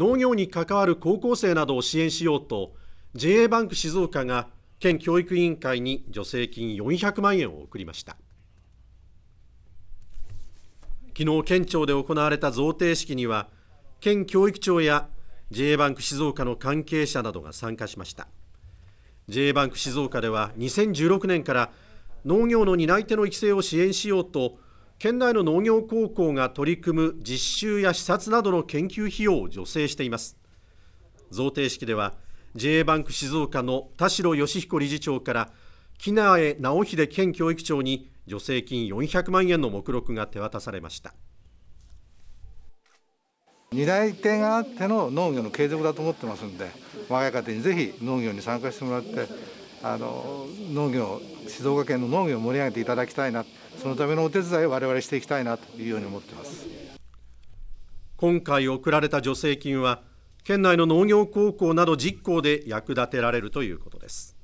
農業に関わる高校生などを支援しようと JA バンク静岡が県教育委員会に助成金400万円を送りました昨日県庁で行われた贈呈式には県教育庁や JA バンク静岡の関係者などが参加しました JA バンク静岡では2016年から農業の担い手の育成を支援しようと県内の農業高校が取り組む実習や視察などの研究費用を助成しています贈呈式では JA バンク静岡の田代義彦理事長から木苗直秀県教育長に助成金400万円の目録が手渡されました担い手があっての農業の継続だと思ってますんで我が方にぜひ農業に参加してもらってあの農業静岡県の農業を盛り上げていただきたいなそのためのお手伝いを我々していきたいなというように思ってます今回送られた助成金は県内の農業高校など10校で役立てられるということです